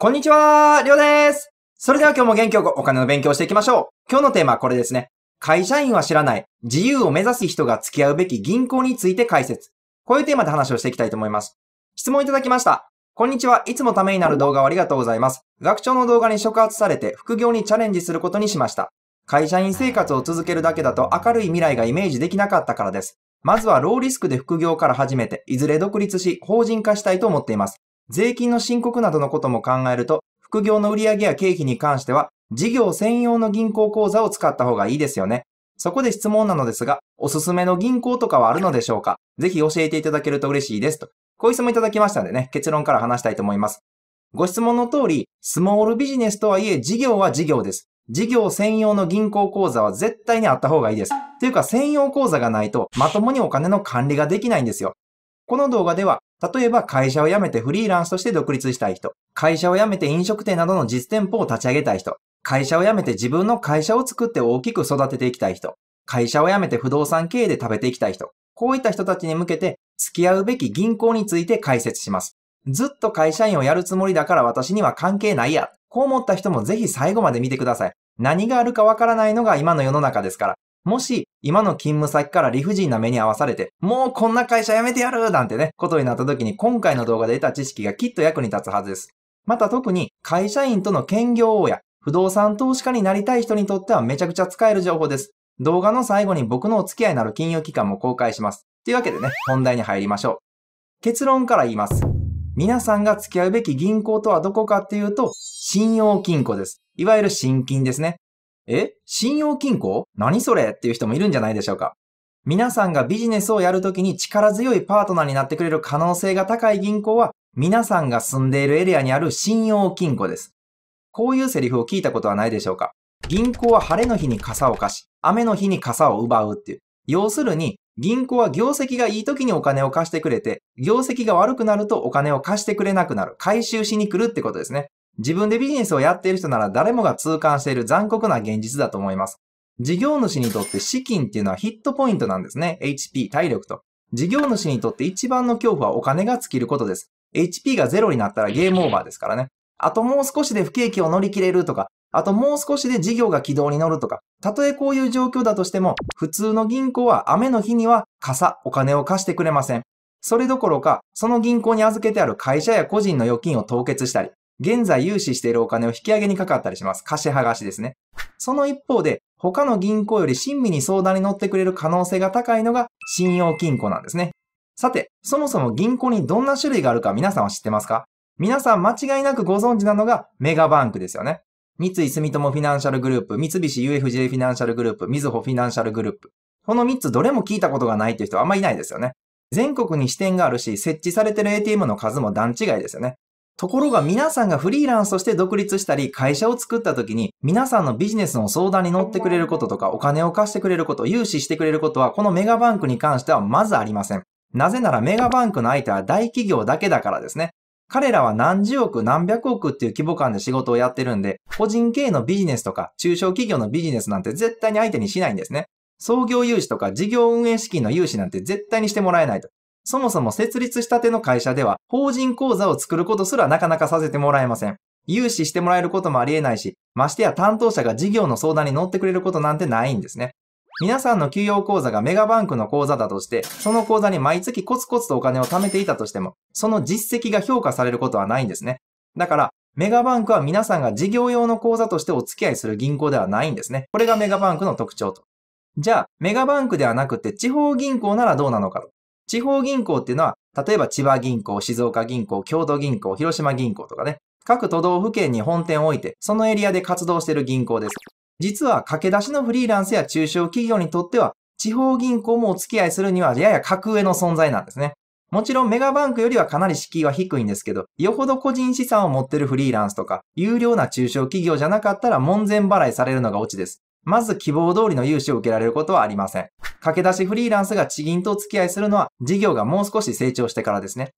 こんにちは、りょうです。それでは今日も元気よくお金の勉強していきましょう。今日のテーマはこれですね。会社員は知らない、自由を目指す人が付き合うべき銀行について解説。こういうテーマで話をしていきたいと思います。質問いただきました。こんにちは。いつもためになる動画をありがとうございます。学長の動画に触発されて副業にチャレンジすることにしました。会社員生活を続けるだけだと明るい未来がイメージできなかったからです。まずはローリスクで副業から始めて、いずれ独立し、法人化したいと思っています。税金の申告などのことも考えると、副業の売上や経費に関しては、事業専用の銀行口座を使った方がいいですよね。そこで質問なのですが、おすすめの銀行とかはあるのでしょうかぜひ教えていただけると嬉しいですと。こういう質問いただきましたんでね、結論から話したいと思います。ご質問の通り、スモールビジネスとはいえ事業は事業です。事業専用の銀行口座は絶対にあった方がいいです。というか専用口座がないとまともにお金の管理ができないんですよ。この動画では例えば会社を辞めてフリーランスとして独立したい人、会社を辞めて飲食店などの実店舗を立ち上げたい人、会社を辞めて自分の会社を作って大きく育てていきたい人、会社を辞めて不動産経営で食べていきたい人、こういった人たちに向けて付き合うべき銀行について解説します。ずっと会社員をやるつもりだから私には関係ないや。こう思った人もぜひ最後まで見てください。何があるかわからないのが今の世の中ですから。もし、今の勤務先から理不尽な目に遭わされて、もうこんな会社辞めてやるなんてね、ことになった時に今回の動画で得た知識がきっと役に立つはずです。また特に、会社員との兼業や不動産投資家になりたい人にとってはめちゃくちゃ使える情報です。動画の最後に僕のお付き合いなる金融機関も公開します。というわけでね、本題に入りましょう。結論から言います。皆さんが付き合うべき銀行とはどこかっていうと、信用金庫です。いわゆる新金ですね。え信用金庫何それっていう人もいるんじゃないでしょうか。皆さんがビジネスをやるときに力強いパートナーになってくれる可能性が高い銀行は、皆さんが住んでいるエリアにある信用金庫です。こういうセリフを聞いたことはないでしょうか。銀行は晴れの日に傘を貸し、雨の日に傘を奪うっていう。要するに、銀行は業績がいい時にお金を貸してくれて、業績が悪くなるとお金を貸してくれなくなる、回収しに来るってことですね。自分でビジネスをやっている人なら誰もが痛感している残酷な現実だと思います。事業主にとって資金っていうのはヒットポイントなんですね。HP、体力と。事業主にとって一番の恐怖はお金が尽きることです。HP がゼロになったらゲームオーバーですからね。あともう少しで不景気を乗り切れるとか、あともう少しで事業が軌道に乗るとか、たとえこういう状況だとしても、普通の銀行は雨の日には傘、お金を貸してくれません。それどころか、その銀行に預けてある会社や個人の預金を凍結したり、現在融資しているお金を引き上げにかかったりします。貸し剥がしですね。その一方で、他の銀行より親身に相談に乗ってくれる可能性が高いのが信用金庫なんですね。さて、そもそも銀行にどんな種類があるか皆さんは知ってますか皆さん間違いなくご存知なのがメガバンクですよね。三井住友フィナンシャルグループ、三菱 UFJ フィナンシャルグループ、みずほフィナンシャルグループ。この三つどれも聞いたことがないという人はあんまいないですよね。全国に支店があるし、設置されてる ATM の数も段違いですよね。ところが皆さんがフリーランスとして独立したり会社を作った時に皆さんのビジネスの相談に乗ってくれることとかお金を貸してくれること、融資してくれることはこのメガバンクに関してはまずありません。なぜならメガバンクの相手は大企業だけだからですね。彼らは何十億何百億っていう規模感で仕事をやってるんで、個人経営のビジネスとか中小企業のビジネスなんて絶対に相手にしないんですね。創業融資とか事業運営資金の融資なんて絶対にしてもらえないと。そもそも設立したての会社では、法人口座を作ることすらなかなかさせてもらえません。融資してもらえることもありえないし、ましてや担当者が事業の相談に乗ってくれることなんてないんですね。皆さんの給与口座がメガバンクの口座だとして、その口座に毎月コツコツとお金を貯めていたとしても、その実績が評価されることはないんですね。だから、メガバンクは皆さんが事業用の口座としてお付き合いする銀行ではないんですね。これがメガバンクの特徴と。じゃあ、メガバンクではなくて地方銀行ならどうなのかと。地方銀行っていうのは、例えば千葉銀行、静岡銀行、京都銀行、広島銀行とかね、各都道府県に本店を置いて、そのエリアで活動している銀行です。実は駆け出しのフリーランスや中小企業にとっては、地方銀行もお付き合いするにはやや格上の存在なんですね。もちろんメガバンクよりはかなり敷居は低いんですけど、よほど個人資産を持ってるフリーランスとか、有料な中小企業じゃなかったら門前払いされるのがオチです。まず希望通りの融資を受けられることはありません。駆け出しフリーランスが地銀とお付き合いするのは事業がもう少し成長してからですね。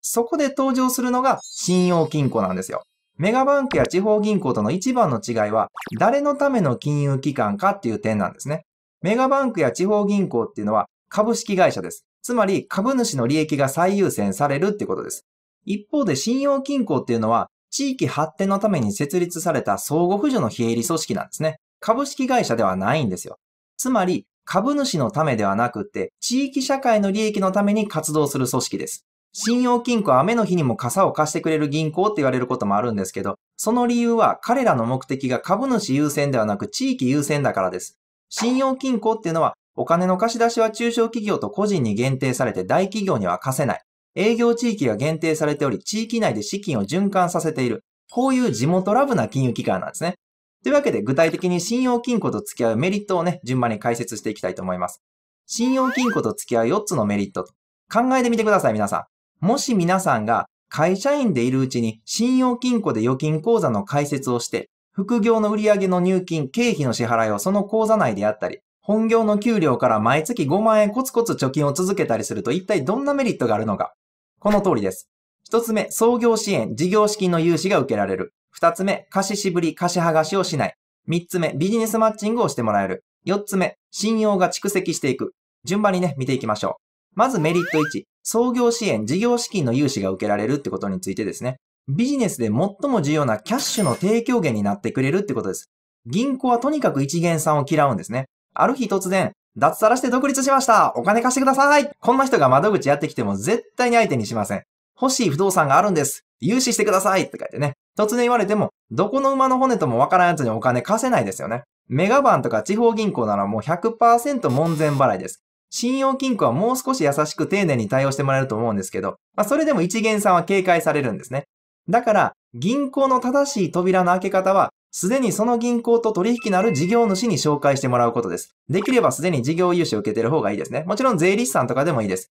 そこで登場するのが信用金庫なんですよ。メガバンクや地方銀行との一番の違いは、誰のための金融機関かっていう点なんですね。メガバンクや地方銀行っていうのは株式会社です。つまり株主の利益が最優先されるってことです。一方で信用金庫っていうのは地域発展のために設立された相互扶助の非営利組織なんですね。株式会社ではないんですよ。つまり、株主のためではなくて、地域社会の利益のために活動する組織です。信用金庫は雨の日にも傘を貸してくれる銀行って言われることもあるんですけど、その理由は彼らの目的が株主優先ではなく地域優先だからです。信用金庫っていうのはお金の貸し出しは中小企業と個人に限定されて大企業には貸せない。営業地域が限定されており、地域内で資金を循環させている。こういう地元ラブな金融機関なんですね。というわけで、具体的に信用金庫と付き合うメリットをね、順番に解説していきたいと思います。信用金庫と付き合う4つのメリット。考えてみてください、皆さん。もし皆さんが会社員でいるうちに信用金庫で預金口座の開設をして、副業の売上の入金、経費の支払いをその口座内であったり、本業の給料から毎月5万円コツコツ貯金を続けたりすると一体どんなメリットがあるのか。この通りです。一つ目、創業支援、事業資金の融資が受けられる。二つ目、貸ししぶり、貸し剥がしをしない。三つ目、ビジネスマッチングをしてもらえる。四つ目、信用が蓄積していく。順番にね、見ていきましょう。まずメリット1、創業支援、事業資金の融資が受けられるってことについてですね。ビジネスで最も重要なキャッシュの提供源になってくれるってことです。銀行はとにかく一元さんを嫌うんですね。ある日突然、脱サラして独立しましたお金貸してくださいこんな人が窓口やってきても絶対に相手にしません。欲しい不動産があるんです融資してくださいって書いてね。突然言われても、どこの馬の骨ともわからんやつにお金貸せないですよね。メガバンとか地方銀行ならもう100%門前払いです。信用金庫はもう少し優しく丁寧に対応してもらえると思うんですけど、まあ、それでも一元さんは警戒されるんですね。だから、銀行の正しい扉の開け方は、すでにその銀行と取引のある事業主に紹介してもらうことです。できればすでに事業融資を受けてる方がいいですね。もちろん税理士さんとかでもいいです。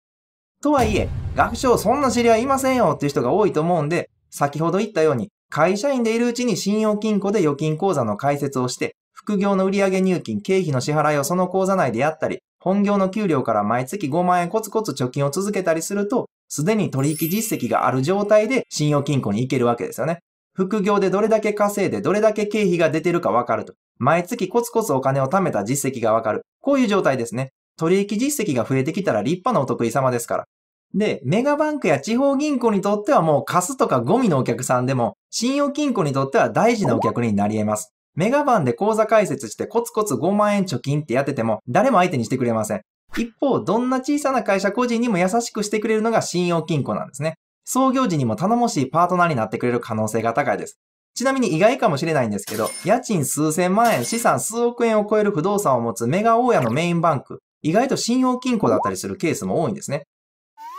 とはいえ、学長そんな知り合いいませんよっていう人が多いと思うんで、先ほど言ったように会社員でいるうちに信用金庫で預金口座の開設をして、副業の売上入金、経費の支払いをその口座内でやったり、本業の給料から毎月5万円コツコツ貯金を続けたりすると、すでに取引実績がある状態で信用金庫に行けるわけですよね。副業でどれだけ稼いでどれだけ経費が出てるかわかると。毎月コツコツお金を貯めた実績がわかる。こういう状態ですね。取引実績が増えてきたら立派なお得意様ですから。で、メガバンクや地方銀行にとってはもうカスとかゴミのお客さんでも、信用金庫にとっては大事なお客になり得ます。メガバンで口座開設してコツコツ5万円貯金ってやってても、誰も相手にしてくれません。一方、どんな小さな会社個人にも優しくしてくれるのが信用金庫なんですね。創業時にも頼もしいパートナーになってくれる可能性が高いです。ちなみに意外かもしれないんですけど、家賃数千万円、資産数億円を超える不動産を持つメガ大家のメインバンク、意外と信用金庫だったりするケースも多いんですね。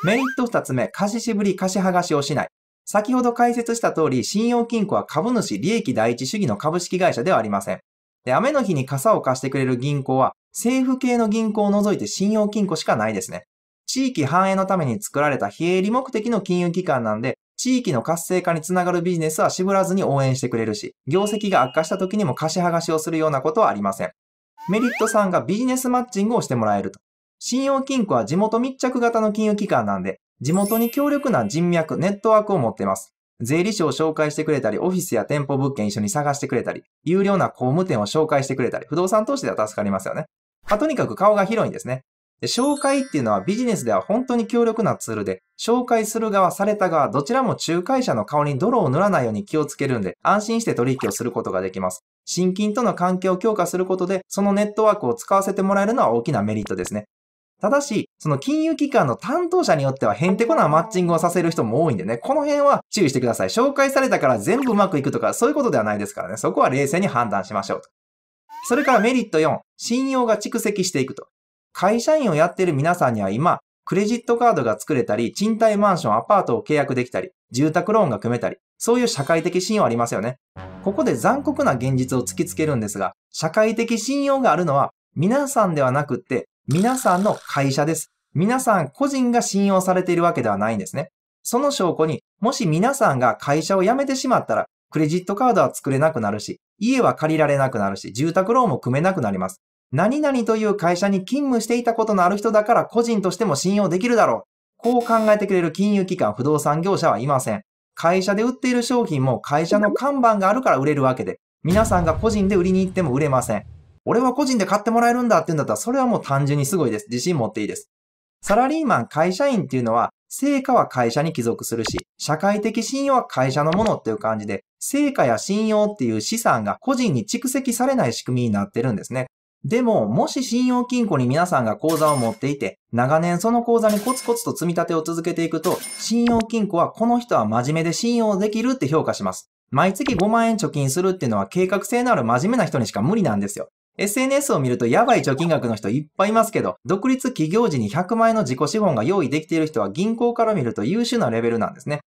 メリット二つ目、貸ししぶり、貸し剥がしをしない。先ほど解説した通り、信用金庫は株主利益第一主義の株式会社ではありません。で、雨の日に傘を貸してくれる銀行は、政府系の銀行を除いて信用金庫しかないですね。地域繁栄のために作られた非営利目的の金融機関なんで、地域の活性化につながるビジネスは渋らずに応援してくれるし、業績が悪化した時にも貸し剥がしをするようなことはありません。メリット3がビジネスマッチングをしてもらえると。信用金庫は地元密着型の金融機関なんで、地元に強力な人脈、ネットワークを持っています。税理士を紹介してくれたり、オフィスや店舗物件一緒に探してくれたり、有料な工務店を紹介してくれたり、不動産投資では助かりますよね。まあ、とにかく顔が広いんですね。で紹介っていうのはビジネスでは本当に強力なツールで、紹介する側、された側、どちらも仲介者の顔に泥を塗らないように気をつけるんで、安心して取引をすることができます。新金との関係を強化することで、そのネットワークを使わせてもらえるのは大きなメリットですね。ただし、その金融機関の担当者によってはへんてこなマッチングをさせる人も多いんでね、この辺は注意してください。紹介されたから全部うまくいくとか、そういうことではないですからね、そこは冷静に判断しましょうと。それからメリット4、信用が蓄積していくと。会社員をやっている皆さんには今、クレジットカードが作れたり、賃貸マンション、アパートを契約できたり、住宅ローンが組めたり、そういう社会的信用ありますよね。ここで残酷な現実を突きつけるんですが、社会的信用があるのは皆さんではなくって、皆さんの会社です。皆さん個人が信用されているわけではないんですね。その証拠に、もし皆さんが会社を辞めてしまったら、クレジットカードは作れなくなるし、家は借りられなくなるし、住宅ローンも組めなくなります。何々という会社に勤務していたことのある人だから個人としても信用できるだろう。こう考えてくれる金融機関、不動産業者はいません。会社で売っている商品も会社の看板があるから売れるわけで、皆さんが個人で売りに行っても売れません。俺は個人で買ってもらえるんだって言うんだったら、それはもう単純にすごいです。自信持っていいです。サラリーマン、会社員っていうのは、成果は会社に帰属するし、社会的信用は会社のものっていう感じで、成果や信用っていう資産が個人に蓄積されない仕組みになってるんですね。でも、もし信用金庫に皆さんが口座を持っていて、長年その口座にコツコツと積み立てを続けていくと、信用金庫はこの人は真面目で信用できるって評価します。毎月5万円貯金するっていうのは計画性のある真面目な人にしか無理なんですよ。SNS を見るとやばい貯金額の人いっぱいいますけど、独立起業時に100万円の自己資本が用意できている人は銀行から見ると優秀なレベルなんですね。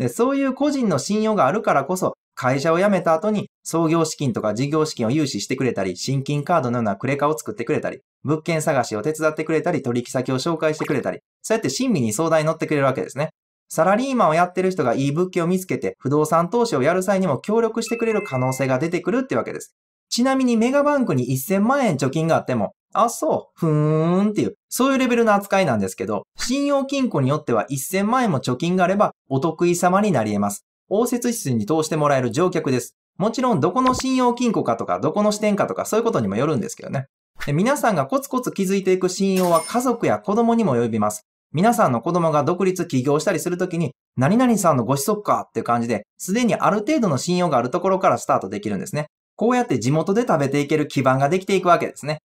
でそういう個人の信用があるからこそ、会社を辞めた後に創業資金とか事業資金を融資してくれたり、新金カードのようなクレカを作ってくれたり、物件探しを手伝ってくれたり、取引先を紹介してくれたり、そうやって親身に相談に乗ってくれるわけですね。サラリーマンをやってる人がいい物件を見つけて、不動産投資をやる際にも協力してくれる可能性が出てくるってわけです。ちなみにメガバンクに1000万円貯金があっても、あ、そう、ふーんっていう、そういうレベルの扱いなんですけど、信用金庫によっては1000万円も貯金があればお得意様になり得ます。応接室に通してもらえる乗客です。もちろんどこの信用金庫かとか、どこの支店かとか、そういうことにもよるんですけどね。皆さんがコツコツ築いていく信用は家族や子供にも及びます。皆さんの子供が独立起業したりするときに、何々さんのご子息かっていう感じで、すでにある程度の信用があるところからスタートできるんですね。こうやって地元で食べていける基盤ができていくわけですね。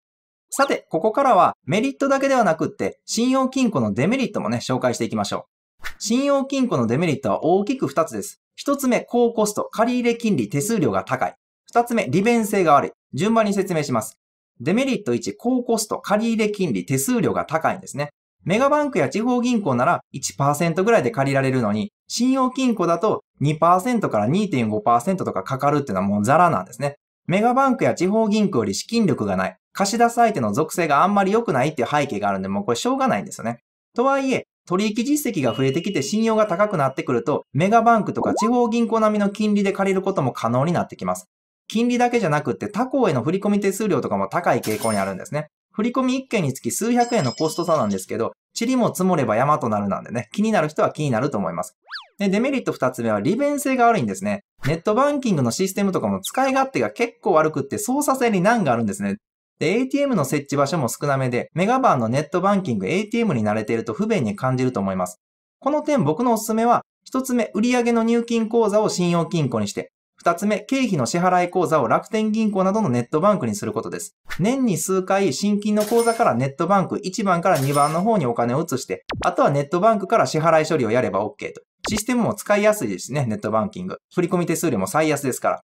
さて、ここからはメリットだけではなくって、信用金庫のデメリットもね、紹介していきましょう。信用金庫のデメリットは大きく2つです。1つ目、高コスト、借入金利、手数料が高い。2つ目、利便性が悪い。順番に説明します。デメリット1、高コスト、借入金利、手数料が高いんですね。メガバンクや地方銀行なら1%ぐらいで借りられるのに、信用金庫だと2%から2.5%とかかかるっていうのはもうザラなんですね。メガバンクや地方銀行より資金力がない。貸し出す相手の属性があんまり良くないっていう背景があるんで、もうこれしょうがないんですよね。とはいえ、取引実績が増えてきて信用が高くなってくると、メガバンクとか地方銀行並みの金利で借りることも可能になってきます。金利だけじゃなくって他行への振込手数料とかも高い傾向にあるんですね。振込1件につき数百円のコスト差なんですけど、塵も積もれば山となるなんでね、気になる人は気になると思います。で、デメリット2つ目は利便性が悪いんですね。ネットバンキングのシステムとかも使い勝手が結構悪くって操作性に難があるんですね。で、ATM の設置場所も少なめで、メガバンのネットバンキング ATM に慣れていると不便に感じると思います。この点僕のおすすめは、一つ目、売上の入金口座を信用金庫にして、二つ目、経費の支払い口座を楽天銀行などのネットバンクにすることです。年に数回、新金の口座からネットバンク1番から2番の方にお金を移して、あとはネットバンクから支払い処理をやれば OK と。システムも使いやすいですね、ネットバンキング。振込手数料も最安ですか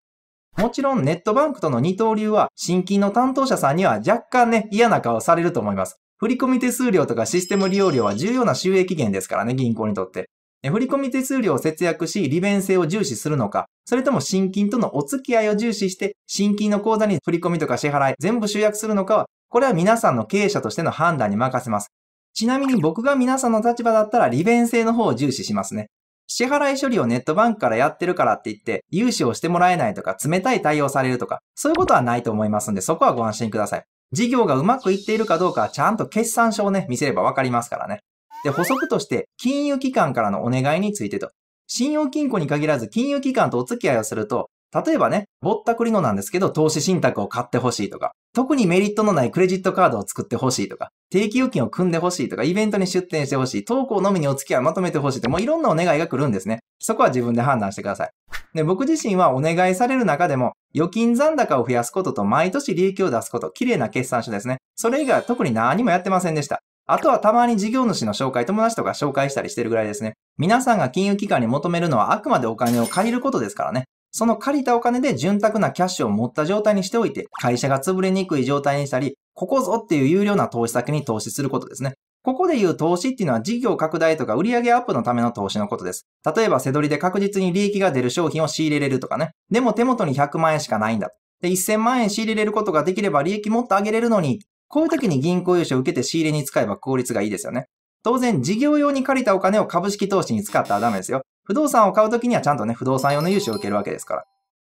ら。もちろんネットバンクとの二刀流は、新金の担当者さんには若干ね、嫌な顔されると思います。振込手数料とかシステム利用料は重要な収益源ですからね、銀行にとって。振込手数料を節約し、利便性を重視するのか、それとも新金とのお付き合いを重視して、新金の口座に振込とか支払い全部集約するのかは、これは皆さんの経営者としての判断に任せます。ちなみに僕が皆さんの立場だったら利便性の方を重視しますね。支払い処理をネットバンクからやってるからって言って、融資をしてもらえないとか、冷たい対応されるとか、そういうことはないと思いますんで、そこはご安心ください。事業がうまくいっているかどうかはちゃんと決算書をね、見せればわかりますからね。で、補足として、金融機関からのお願いについてと。信用金庫に限らず、金融機関とお付き合いをすると、例えばね、ぼったくりのなんですけど、投資信託を買ってほしいとか、特にメリットのないクレジットカードを作ってほしいとか、定期預金を組んでほしいとか、イベントに出店してほしい、投稿のみにお付き合いをまとめてほしいって、もういろんなお願いが来るんですね。そこは自分で判断してください。で、僕自身はお願いされる中でも、預金残高を増やすことと毎年利益を出すこと、綺麗な決算書ですね。それ以外は特に何もやってませんでした。あとはたまに事業主の紹介、友達とか紹介したりしてるぐらいですね。皆さんが金融機関に求めるのはあくまでお金を借りることですからね。その借りたお金で潤沢なキャッシュを持った状態にしておいて、会社が潰れにくい状態にしたり、ここぞっていう有料な投資先に投資することですね。ここで言う投資っていうのは事業拡大とか売上アップのための投資のことです。例えば、背取りで確実に利益が出る商品を仕入れれるとかね。でも手元に100万円しかないんだ。で、1000万円仕入れれることができれば利益もっと上げれるのに。こういう時に銀行融資を受けて仕入れに使えば効率がいいですよね。当然、事業用に借りたお金を株式投資に使ったらダメですよ。不動産を買う時にはちゃんとね、不動産用の融資を受けるわけですから。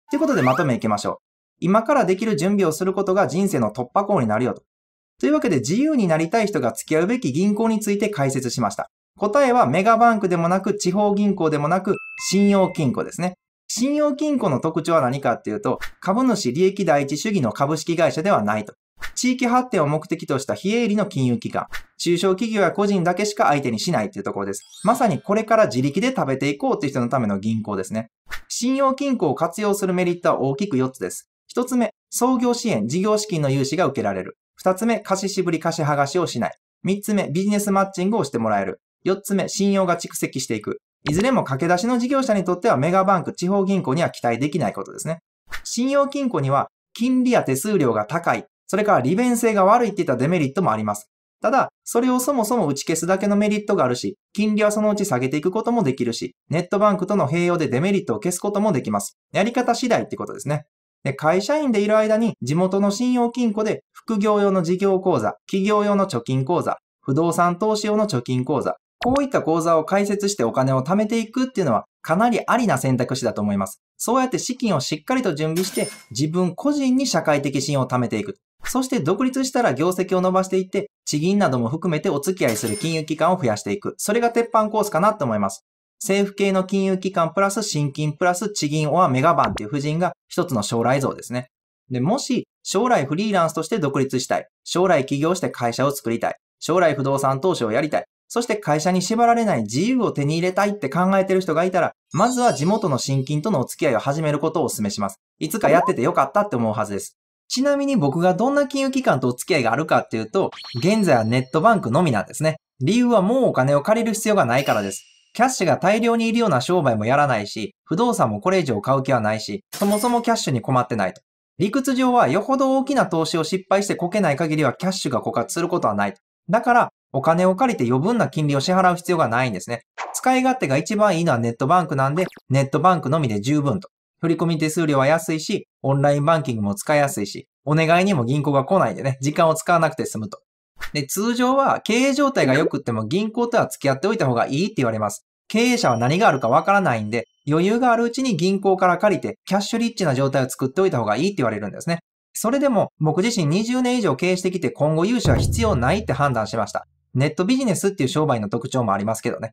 ということでまとめいきましょう。今からできる準備をすることが人生の突破口になるよと。というわけで自由になりたい人が付き合うべき銀行について解説しました。答えはメガバンクでもなく地方銀行でもなく信用金庫ですね。信用金庫の特徴は何かっていうと、株主利益第一主義の株式会社ではないと。地域発展を目的とした非営利の金融機関。中小企業や個人だけしか相手にしないっていうところです。まさにこれから自力で食べていこうっていう人のための銀行ですね。信用金庫を活用するメリットは大きく4つです。1つ目、創業支援、事業資金の融資が受けられる。2つ目、貸ししぶり貸し剥がしをしない。3つ目、ビジネスマッチングをしてもらえる。4つ目、信用が蓄積していく。いずれも駆け出しの事業者にとってはメガバンク、地方銀行には期待できないことですね。信用金庫には金利や手数料が高いそれから利便性が悪いって言ったデメリットもあります。ただ、それをそもそも打ち消すだけのメリットがあるし、金利はそのうち下げていくこともできるし、ネットバンクとの併用でデメリットを消すこともできます。やり方次第ってことですね。で、会社員でいる間に地元の信用金庫で副業用の事業口座、企業用の貯金口座、不動産投資用の貯金口座、こういった口座を開設してお金を貯めていくっていうのはかなりありな選択肢だと思います。そうやって資金をしっかりと準備して自分個人に社会的信用を貯めていく。そして独立したら業績を伸ばしていって、地銀なども含めてお付き合いする金融機関を増やしていく。それが鉄板コースかなと思います。政府系の金融機関プラス新金プラス地銀オアメガバンっていう夫人が一つの将来像ですね。で、もし将来フリーランスとして独立したい。将来起業して会社を作りたい。将来不動産投資をやりたい。そして会社に縛られない自由を手に入れたいって考えてる人がいたら、まずは地元の新金とのお付き合いを始めることをお勧めします。いつかやっててよかったって思うはずです。ちなみに僕がどんな金融機関とお付き合いがあるかっていうと、現在はネットバンクのみなんですね。理由はもうお金を借りる必要がないからです。キャッシュが大量にいるような商売もやらないし、不動産もこれ以上買う気はないし、そもそもキャッシュに困ってないと。理屈上はよほど大きな投資を失敗してこけない限りはキャッシュが枯渇することはない。だから、お金を借りて余分な金利を支払う必要がないんですね。使い勝手が一番いいのはネットバンクなんで、ネットバンクのみで十分と。振込手数料は安いし、オンラインバンキングも使いやすいし、お願いにも銀行が来ないでね、時間を使わなくて済むと。で、通常は経営状態が良くっても銀行とは付き合っておいた方がいいって言われます。経営者は何があるかわからないんで、余裕があるうちに銀行から借りて、キャッシュリッチな状態を作っておいた方がいいって言われるんですね。それでも、僕自身20年以上経営してきて今後融資は必要ないって判断しました。ネットビジネスっていう商売の特徴もありますけどね。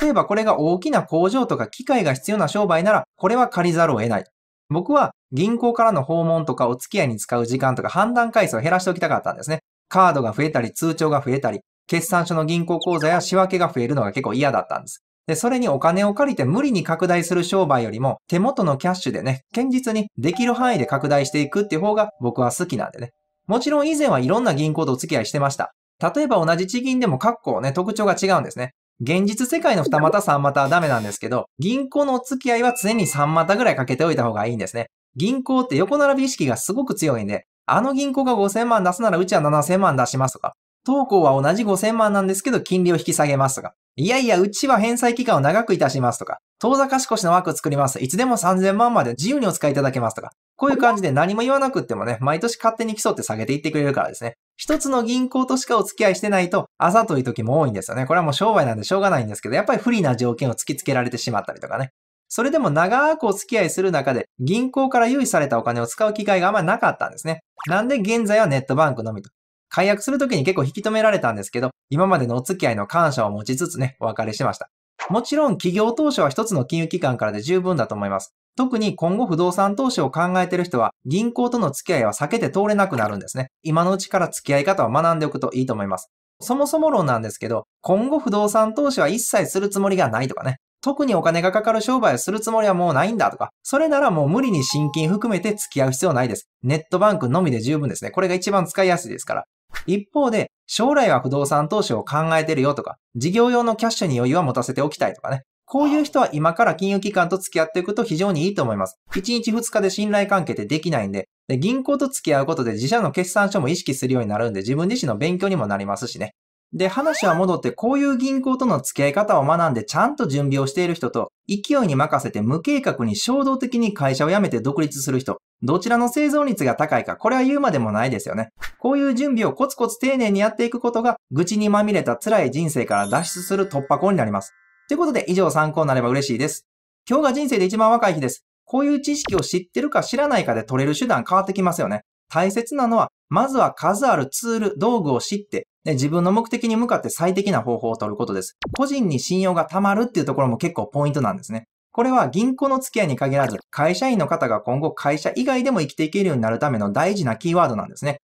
例えばこれが大きな工場とか機械が必要な商売なら、これは借りざるを得ない。僕は銀行からの訪問とかお付き合いに使う時間とか判断回数を減らしておきたかったんですね。カードが増えたり、通帳が増えたり、決算書の銀行口座や仕分けが増えるのが結構嫌だったんです。で、それにお金を借りて無理に拡大する商売よりも、手元のキャッシュでね、堅実にできる範囲で拡大していくっていう方が僕は好きなんでね。もちろん以前はいろんな銀行とお付き合いしてました。例えば同じ地銀でも括弧ね、特徴が違うんですね。現実世界の二股三股はダメなんですけど、銀行のお付き合いは常に三股ぐらいかけておいた方がいいんですね。銀行って横並び意識がすごく強いんで、あの銀行が5000万出すならうちは7000万出しますとか、当行は同じ5000万なんですけど金利を引き下げますとか、いやいや、うちは返済期間を長くいたしますとか、当座貸し越しの枠作ります。いつでも3000万まで自由にお使いいただけますとか、こういう感じで何も言わなくってもね、毎年勝手に競って下げていってくれるからですね。一つの銀行としかお付き合いしてないと、あざとい時も多いんですよね。これはもう商売なんでしょうがないんですけど、やっぱり不利な条件を突きつけられてしまったりとかね。それでも長くお付き合いする中で、銀行から用意されたお金を使う機会があまりなかったんですね。なんで現在はネットバンクのみと。解約するときに結構引き止められたんですけど、今までのお付き合いの感謝を持ちつつね、お別れしました。もちろん企業当初は一つの金融機関からで十分だと思います。特に今後不動産投資を考えている人は銀行との付き合いは避けて通れなくなるんですね。今のうちから付き合い方を学んでおくといいと思います。そもそも論なんですけど、今後不動産投資は一切するつもりがないとかね。特にお金がかかる商売をするつもりはもうないんだとか、それならもう無理に新金含めて付き合う必要ないです。ネットバンクのみで十分ですね。これが一番使いやすいですから。一方で、将来は不動産投資を考えてるよとか、事業用のキャッシュに余裕は持たせておきたいとかね、こういう人は今から金融機関と付き合っていくと非常にいいと思います。1日2日で信頼関係ってできないんで、で銀行と付き合うことで自社の決算書も意識するようになるんで、自分自身の勉強にもなりますしね。で、話は戻って、こういう銀行との付き合い方を学んで、ちゃんと準備をしている人と、勢いに任せて無計画に衝動的に会社を辞めて独立する人、どちらの生存率が高いか、これは言うまでもないですよね。こういう準備をコツコツ丁寧にやっていくことが、愚痴にまみれた辛い人生から脱出する突破口になります。ということで、以上参考になれば嬉しいです。今日が人生で一番若い日です。こういう知識を知ってるか知らないかで取れる手段変わってきますよね。大切なのは、まずは数あるツール、道具を知って、自分の目的に向かって最適な方法を取ることです。個人に信用が溜まるっていうところも結構ポイントなんですね。これは銀行の付き合いに限らず、会社員の方が今後会社以外でも生きていけるようになるための大事なキーワードなんですね。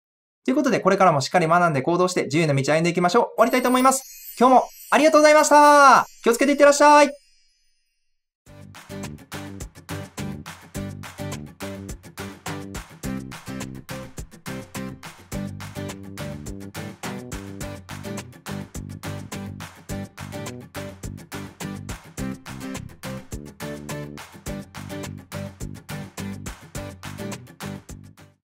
ということで、これからもしっかり学んで行動して自由な道歩んでいきましょう。終わりたいと思います。今日もありがとうございました。気をつけていってらっしゃい。